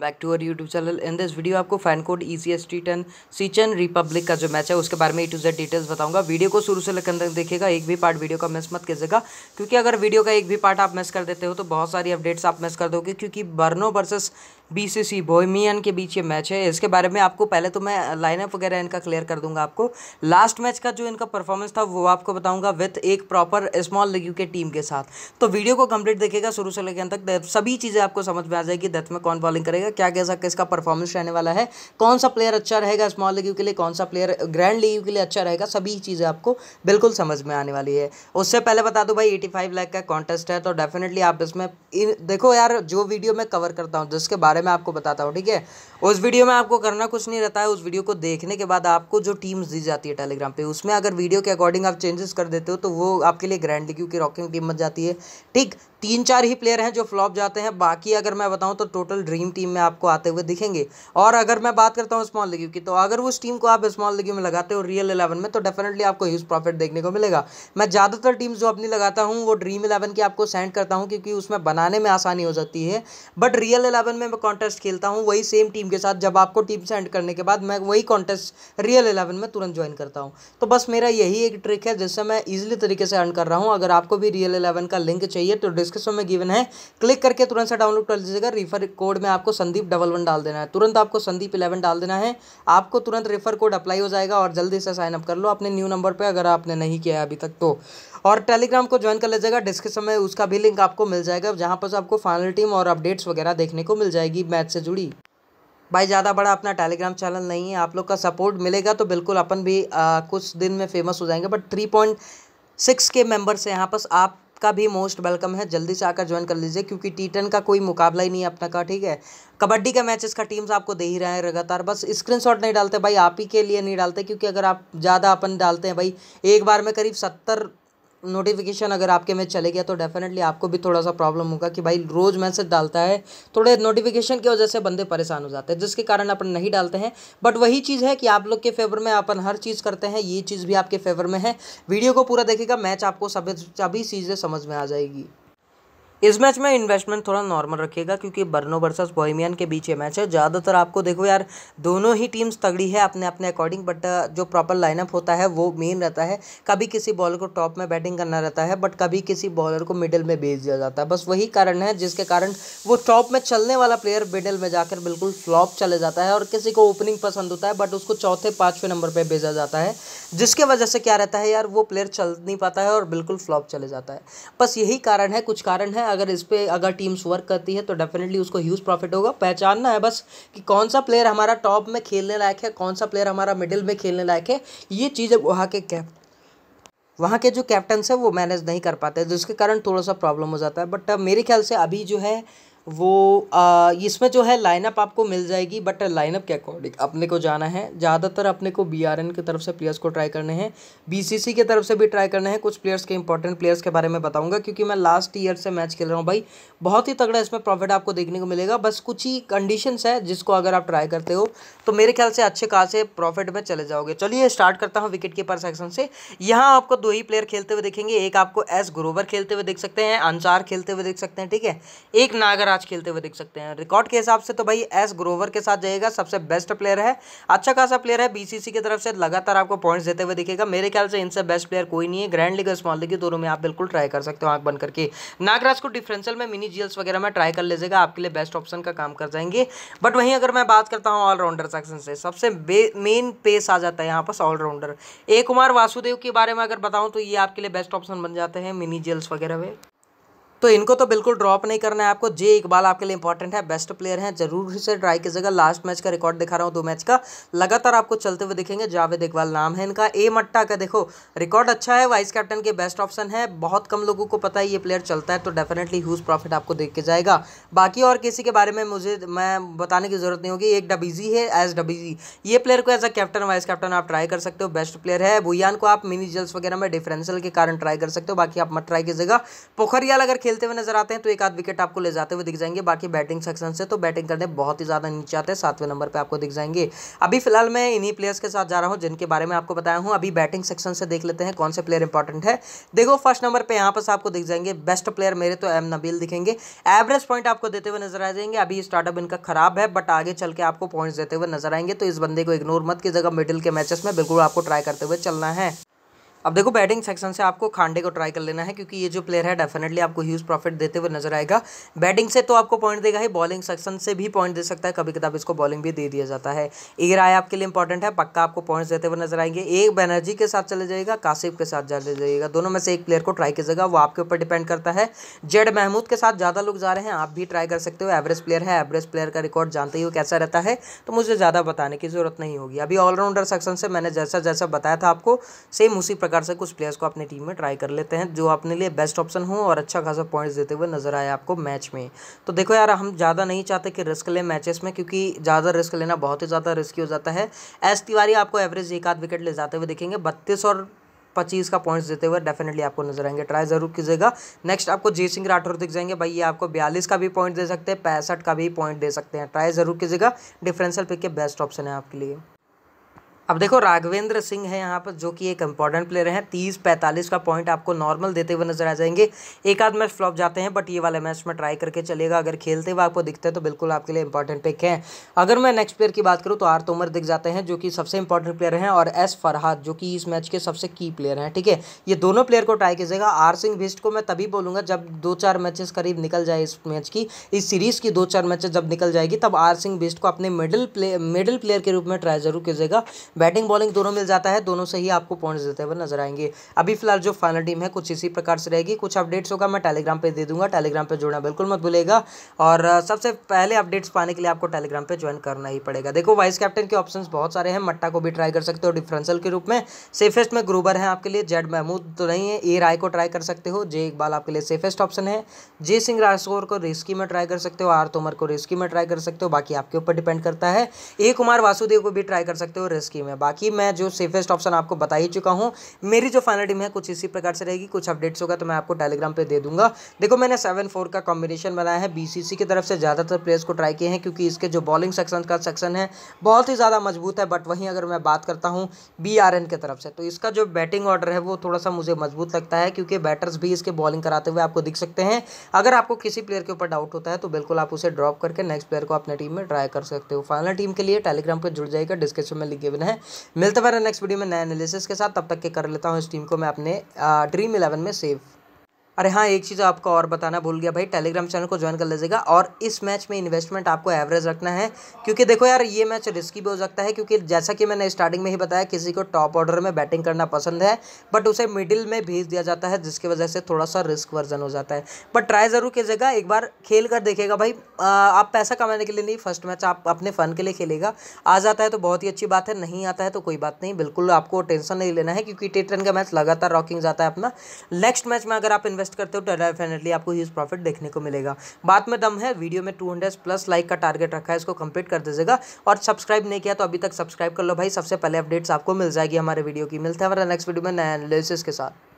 back to our YouTube channel in this video आपको fan code E C S T ten सीचन Republic का जो match है उसके बारे में ई टू जेड डिटेल्स बताऊंगा वीडियो को शुरू से लेकर तक देखिएगा एक भी पार्ट वीडियो का मिस मत कीजिएगा क्योंकि अगर वीडियो का एक भी पार्ट आप मिस कर देते हो तो बहुत सारी अपडेट्स आप मिस कर दोगे क्योंकि बर्नो वर्सेस बी से सी बोहेमियन के बीच ये मैच है इसके बारे में आपको पहले तो मैं लाइनअप वगैरह इनका क्लियर कर दूंगा आपको लास्ट मैच का जो इनका परफॉर्मेंस था वो आपको बताऊंगा विथ एक प्रॉपर स्मॉल लीग के टीम के साथ तो वीडियो को कंप्लीट देखेगा शुरू से लेकर अंत तक सभी चीज़ें आपको समझ में आ जाएगी डेथ में कौन बॉलिंग करेगा क्या कैसा किसका परफॉर्मेंस रहने वाला है कौन सा प्लेयर अच्छा रहेगा स्मॉल लीग के लिए कौन सा प्लेयर ग्रैंड लीग के लिए अच्छा रहेगा सभी चीज़ें आपको बिल्कुल समझ में आने वाली है उससे पहले बता दो भाई एटी फाइव का कॉन्टेस्ट है तो डेफिनेटली आप इसमें देखो यार जो वीडियो मैं कवर करता हूँ जिसके बारे बारे में आपको बताता हूँ ठीक है उस वीडियो में आपको करना कुछ नहीं रहता है उस वीडियो को देखने के बाद आपको जो टीम्स दी जाती है टेलीग्राम पे उसमें अगर वीडियो के अकॉर्डिंग आप चेंजेस कर देते हो तो वो आपके लिए ग्रैंड लीग क्योंकि रॉकिंग टीम बन जाती है ठीक तीन चार ही प्लेयर हैं जो फ्लॉप जाते हैं बाकी अगर मैं बताऊं तो टोटल ड्रीम टीम में आपको आते हुए दिखेंगे और अगर मैं बात करता हूं स्मॉल लिग्यू की तो अगर उस टीम को आप स्मॉल लिग्यू में लगाते हो रियल इलेवन में तो डेफिनेटली आपको ह्यूज प्रॉफिट देखने को मिलेगा मैं ज़्यादातर टीम्स जो अपनी लगाता हूँ वो ड्रीम इलेवन की आपको सेंड करता हूँ क्योंकि उसमें बनाने में आसानी हो जाती है बट रियल इलेवन में कॉन्टेस्ट खेलता हूँ वही सेम टीम के साथ जब आपको टीम सेंड करने के बाद मैं वही कॉन्टेस्ट रियल इलेवन में तुरंत ज्वाइन करता हूँ तो बस मेरा यही एक ट्रिक है जिससे मैं ईजिली तरीके से अर्न कर रहा हूँ अगर आपको भी रियल इलेवन का लिंक चाहिए तो डिस्क्रिप्शन में गिवन है क्लिक करके तुरंत से डाउनलोड कर लीजिएगा रिफर कोड में आपको संदीप डबल वन डाल देना है तुरंत आपको संदीप इलेवन डाल देना है आपको तुरंत रेफर कोड अप्लाई हो जाएगा और जल्दी से साइनअप कर लो अपने न्यू नंबर पर अगर आपने नहीं किया अभी तक तो और टेलीग्राम को ज्वाइन कर लीजिएगा डिस्क्रिप्शन में उसका भी लिंक आपको मिल जाएगा जहाँ पर आपको फाइनल टीम और अपडेट्स वगैरह देखने को मिल जाएगी मैच से जुड़ी भाई ज़्यादा बड़ा अपना टेलीग्राम चैनल नहीं है आप लोग का सपोर्ट मिलेगा तो बिल्कुल अपन भी आ, कुछ दिन में फेमस हो जाएंगे बट थ्री पॉइंट सिक्स के मेम्बर्स हैं यहाँ पर आपका भी मोस्ट वेलकम है जल्दी से आकर ज्वाइन कर लीजिए क्योंकि टी टेन का कोई मुकाबला ही नहीं है अपना का ठीक है कबड्डी का मैचेस का टीम्स आपको दे ही रहे हैं लगातार बस शॉट नहीं डालते भाई आप ही के लिए नहीं डालते क्योंकि अगर आप ज़्यादा अपन डालते हैं भाई एक बार में करीब सत्तर नोटिफिकेशन अगर आपके में चले गया तो डेफिनेटली आपको भी थोड़ा सा प्रॉब्लम होगा कि भाई रोज़ मैसेज डालता है थोड़े नोटिफिकेशन की वजह से बंदे परेशान हो जाते हैं जिसके कारण अपन नहीं डालते हैं बट वही चीज़ है कि आप लोग के फेवर में अपन हर चीज़ करते हैं ये चीज़ भी आपके फेवर में है वीडियो को पूरा देखेगा मैच आपको सभी सभी चीज़ें समझ में आ जाएगी इस मैच में इन्वेस्टमेंट थोड़ा नॉर्मल रखिएगा क्योंकि बर्नो वर्सेस बोहिमियन के बीच ये मैच है ज़्यादातर आपको देखो यार दोनों ही टीम्स तगड़ी है अपने अपने अकॉर्डिंग बट जो प्रॉपर लाइनअप होता है वो मेन रहता है कभी किसी बॉलर को टॉप में बैटिंग करना रहता है बट कभी किसी बॉलर को मिडिल में भेज दिया जाता है बस वही कारण है जिसके कारण वो टॉप में चलने वाला प्लेयर मिडिल में जाकर बिल्कुल फ्लॉप चले जाता है और किसी को ओपनिंग पसंद होता है बट उसको चौथे पाँचवें नंबर पर भेजा जाता है जिसके वजह से क्या रहता है यार वो प्लेयर चल नहीं पाता है और बिल्कुल फ्लॉप चले जाता है बस यही कारण है कुछ कारण है अगर इस पर अगर टीम्स वर्क करती है तो डेफिनेटली उसको ह्यूज प्रॉफिट होगा पहचानना है बस कि कौन सा प्लेयर हमारा टॉप में खेलने लायक है कौन सा प्लेयर हमारा मिडिल में खेलने लायक है ये चीज़ें वहाँ के कैप वहाँ के जो कैप्टन है वो मैनेज नहीं कर पाते जिसके तो कारण थोड़ा सा प्रॉब्लम हो जाता है बट uh, मेरे ख्याल से अभी जो है वो इसमें जो है लाइनअप आपको मिल जाएगी बट लाइनअप के अकॉर्डिंग अपने को जाना है ज़्यादातर अपने को बी आर एन की तरफ से प्लेयर्स को ट्राई करने हैं बी सी सी की तरफ से भी ट्राई करने हैं कुछ प्लेयर्स के इंपॉर्टेंट प्लेयर्स के बारे में बताऊंगा क्योंकि मैं लास्ट ईयर से मैच खेल रहा हूँ भाई बहुत ही तगड़ा इसमें प्रॉफिट आपको देखने को मिलेगा बस कुछ ही कंडीशन है जिसको अगर आप ट्राई करते हो तो मेरे ख्याल से अच्छे खास प्रॉफिट में चले जाओगे चलिए स्टार्ट करता हूँ विकेट कीपर सेक्शन से यहाँ आपको दो ही प्लेयर खेलते हुए देखेंगे एक आपको एस ग्रोवर खेलते हुए देख सकते हैं अंसार खेलते हुए देख सकते हैं ठीक है एक नागर आज खेलते हुए देख सकते हैं रिकॉर्ड के हिसाब से तो भाई एस ग्रोवर के साथ जाएगा सबसे बेस्ट प्लेयर है अच्छा खासा प्लेयर है बीसीसी की तरफ से लगातार आपको पॉइंट्स देते हुए दिखेगा मेरे ख्याल से इनसे बेस्ट प्लेयर कोई नहीं है ग्रैंड लीग और स्मॉल लीग दोनों में आप बिल्कुल ट्राई कर सकते हो आंख बंद करके नागराज को डिफ्रेंशियल में मिनी जीएल्स वगैरह में ट्राई कर लीजिएगा आपके लिए बेस्ट ऑप्शन का काम कर जाएंगे बट वहीं अगर मैं बात करता हूँ ऑलराउंडर सेक्शन से सबसे मेन पेस आ जाता है यहाँ पास ऑलराउंडर ए कुमार वासुदेव के बारे में अगर बताऊँ तो ये आपके लिए बेस्ट ऑप्शन बन जाते हैं मिनी जेल्स वगैरह में तो इनको तो बिल्कुल ड्रॉप नहीं करना है आपको जे इकबाल आपके लिए इंपॉर्टेंट है बेस्ट प्लेयर हैं जरूर से ट्राई कीजिएगा लास्ट मैच का रिकॉर्ड दिखा रहा हूँ दो मैच का लगातार आपको चलते हुए दिखेंगे जावेद इकबाल नाम है इनका ए मट्टा का देखो रिकॉर्ड अच्छा है वाइस कैप्टन के बेस्ट ऑप्शन है बहुत कम लोगों को पता है ये प्लेयर चलता है तो डेफिनेटली ह्यूज प्रॉफिट आपको देख के जाएगा बाकी और किसी के बारे में मुझे मैं बताने की जरूरत नहीं होगी एक डबीजी है एज डबीजी ये प्लेयर को as a captain vice captain आप ट्राई कर सकते हो बेस्ट प्लेयर है भुयान को आप मिनी जल्स वगैरह में डिफरेंशियल के कारण ट्राई कर सकते हो बाकी आप मत ट्राई कीजिएगा पोखरियाल अगर खेल खेलते हुए नजर आते हैं तो एक आध विकेट आपको ले जाते हुए दिख जाएंगे बाकी बैटिंग सेक्शन से तो बैटिंग करने बहुत ही ज़्यादा नीचे आते हैं सातवें नंबर पर आपको दिख जाएंगे अभी फिलहाल मैं इन्हीं प्लेयर्स के साथ जा रहा हूँ जिनके बारे में आपको बताया हूँ अभी बैटिंग सेक्शन से देख लेते हैं कौन से प्लेयर इंपॉर्टेंट है देखो फर्स्ट नंबर पर यहाँ पर आपको दिख जाएंगे बेस्ट प्लेयर मेरे तो एम नबील दिखेंगे एवरेज पॉइंट आपको देते हुए नजर आ जाएंगे अभी स्टार्टअप इनका खराब है बट आगे चल के आपको पॉइंट्स देते हुए नजर आएंगे तो इस बंदे को इग्नोर मत की जगह मिडिल के मैचेस में बिल्कुल आपको ट्राई करते हुए चलना है अब देखो बैटिंग सेक्शन से आपको खांडे को ट्राई कर लेना है क्योंकि ये जो प्लेयर है डेफिनेटली आपको ह्यूज प्रॉफिट देते हुए नजर आएगा बैटिंग से तो आपको पॉइंट देगा ही बॉलिंग सेक्शन से भी पॉइंट दे सकता है कभी कताब इसको बॉलिंग भी दे दिया जाता है ए राय आपके लिए इंपॉर्टेंट है पक्का आपको पॉइंट्स देते हुए नजर आएंगे एक बैनर्जी के साथ चले जाएगा काशिफ के साथ चले जाइएगा दोनों में से एक प्लेयर को ट्राई कीजिएगा वो आपके ऊपर डिपेंड करता है जेड महमूद के साथ ज़्यादा लोग जा रहे हैं आप भी ट्राई कर सकते हो एवरेज प्लेयर है एवरेज प्लेयर का रिकॉर्ड जानते ही कैसा रहता है तो मुझे ज़्यादा बताने की जरूरत नहीं होगी अभी ऑलराउंडर सेक्शन से मैंने जैसा जैसा बताया था आपको सेम उसी प्रकार प्रकार से कुछ प्लेयर्स को अपने टीम में ट्राई कर लेते हैं जो अपने लिए बेस्ट ऑप्शन हो और अच्छा खासा पॉइंट्स देते हुए नजर आए आपको मैच में तो देखो यार हम ज़्यादा नहीं चाहते कि रिस्क लें मैचेस में क्योंकि ज़्यादा रिस्क लेना बहुत ही ज़्यादा रिस्की हो जाता है एस तिवारी आपको एवरेज एक आध विकेट ले जाते हुए देखेंगे बत्तीस और पच्चीस का पॉइंट्स देते हुए डेफिनेटली आपको नजर आएंगे ट्राई जरूर कीजिएगा नेक्स्ट आपको जय सिंह राठौर दिख जाएंगे भाई ये आपको बयालीस का भी पॉइंट दे सकते हैं पैंसठ का भी पॉइंट दे सकते हैं ट्राई जरूर कीजिएगा डिफरेंशियल पिक के बेस्ट ऑप्शन है आपके लिए अब देखो राघवेंद्र सिंह है यहाँ पर जो कि एक इंपॉर्टेंट प्लेयर हैं तीस पैंतालीस का पॉइंट आपको नॉर्मल देते हुए नजर आ जाएंगे एक आध मैच फ्लॉप जाते हैं बट ये वाला मैच में ट्राई करके चलेगा अगर खेलते हुए आपको दिखते हैं तो बिल्कुल आपके लिए इंपॉर्टेंट पिक है अगर मैं नेक्स्ट प्लेयर की बात करूँ तो आर तोमर दिख जाते हैं जो कि सबसे इंपॉर्टेंट प्लेयर हैं और एस फरहाद जो कि इस मैच के सबसे की प्लेयर हैं ठीक है ये दोनों प्लेयर को ट्राई कीजिएगा आर सिंह भिस्ट को मैं तभी बोलूँगा जब दो चार मैचेस करीब निकल जाए इस मैच की इस सीरीज़ की दो चार मैचेस जब निकल जाएगी तब आर सिंह भिस्ट को अपने मिडिल प्ले मिडिल प्लेयर के रूप में ट्राई जरूर कीजिएगा बैटिंग बॉलिंग दोनों मिल जाता है दोनों से ही आपको पॉइंट्स देते हुए नजर आएंगे अभी फिलहाल जो फाइनल टीम है कुछ इसी प्रकार से रहेगी कुछ अपडेट्स होगा मैं टेलीग्राम पर दे दूंगा टेलीग्राम पर जुड़ना बिल्कुल मत भूलेगा और सबसे पहले अपडेट्स पाने के लिए आपको टेलीग्राम पर ज्वाइन करना ही पड़ेगा देखो वाइस कैप्टन के ऑप्शन बहुत सारे हैं मट्टा को भी ट्राई कर सकते हो डिफरेंसल के रूप में सेफेस्ट में ग्रूबर है आपके लिए जेड महमूद तो नहीं है ए राय को ट्राई कर सकते हो जे इकबाल आपके लिए सेफेस्ट ऑप्शन है जे सिंह राजकोर को रिस्की में ट्राई कर सकते हो आर तोमर को रिस्की में ट्राई कर सकते हो बाकी आपके ऊपर डिपेंड करता है ए कुमार वासुदेव को भी ट्राई कर सकते हो रिस्की टीम है बाकी मैं जो सेफेस्ट ऑप्शन आपको बता ही चुका हूँ मेरी जो फाइनल टीम है कुछ इसी प्रकार से रहेगी कुछ अपडेट्स होगा तो मैं आपको टेलीग्राम पर दे दूंगा देखो मैंने सेवन फोर का कॉम्बिनेशन बनाया है बी की तरफ से ज़्यादातर प्लेयर्स को ट्राई किए हैं क्योंकि इसके जो बॉलिंग सेक्शन का सेक्शन है बहुत ही ज़्यादा मजबूत है बट वहीं अगर मैं बात करता हूँ बी आर एन की तरफ से तो इसका जो बैटिंग ऑर्डर है वो थोड़ा सा मुझे मजबूत लगता है क्योंकि बैटर्स भी इसके बॉलिंग कराते हुए आपको दिख सकते हैं अगर आपको किसी प्लेयर के ऊपर डाउट होता है तो बिल्कुल आप उसे ड्रॉप करके नेक्स्ट प्लेयर को अपने टीम में ट्राई कर सकते हो फाइनल टीम के लिए टेलीग्राम पर जुड़ जाएगा डिस्क्रिप्शन में लिंक गिवन है हैं मिलते हैं नेक्स्ट वीडियो में नए एनालिसिस के साथ तब तक के कर लेता हूँ इस टीम को मैं अपने ड्रीम इलेवन में सेव अरे हाँ एक चीज़ आपको और बताना भूल गया भाई टेलीग्राम चैनल को ज्वाइन कर लीजिएगा और इस मैच में इन्वेस्टमेंट आपको एवरेज रखना है क्योंकि देखो यार ये मैच रिस्की भी हो सकता है क्योंकि जैसा कि मैंने स्टार्टिंग में ही बताया किसी को टॉप ऑर्डर में बैटिंग करना पसंद है बट उसे मिडिल में भेज दिया जाता है जिसकी वजह से थोड़ा सा रिस्क वर्जन हो जाता है बट ट्राई ज़रूर कीजिएगा एक बार खेल कर देखेगा भाई आप पैसा कमाने के लिए नहीं फर्स्ट मैच आप अपने फ़न के लिए खेलेगा आ जाता है तो बहुत ही अच्छी बात है नहीं आता है तो कोई बात नहीं बिल्कुल आपको टेंशन नहीं लेना है क्योंकि टी का मैच लगातार रॉकिंग जाता है अपना नेक्स्ट मैच में अगर आप इन्वेस्ट इन्वेस्ट करते हो तो डेफिनेटली आपको ह्यूज प्रॉफिट देखने को मिलेगा बात में दम है वीडियो में टू प्लस लाइक का टारगेट रखा है इसको कंप्लीट कर दीजिएगा और सब्सक्राइब नहीं किया तो अभी तक सब्सक्राइब कर लो भाई सबसे पहले अपडेट्स आपको मिल जाएगी हमारे वीडियो की मिलते हैं हमारे नेक्स्ट वीडियो में नया एनालिसिस के साथ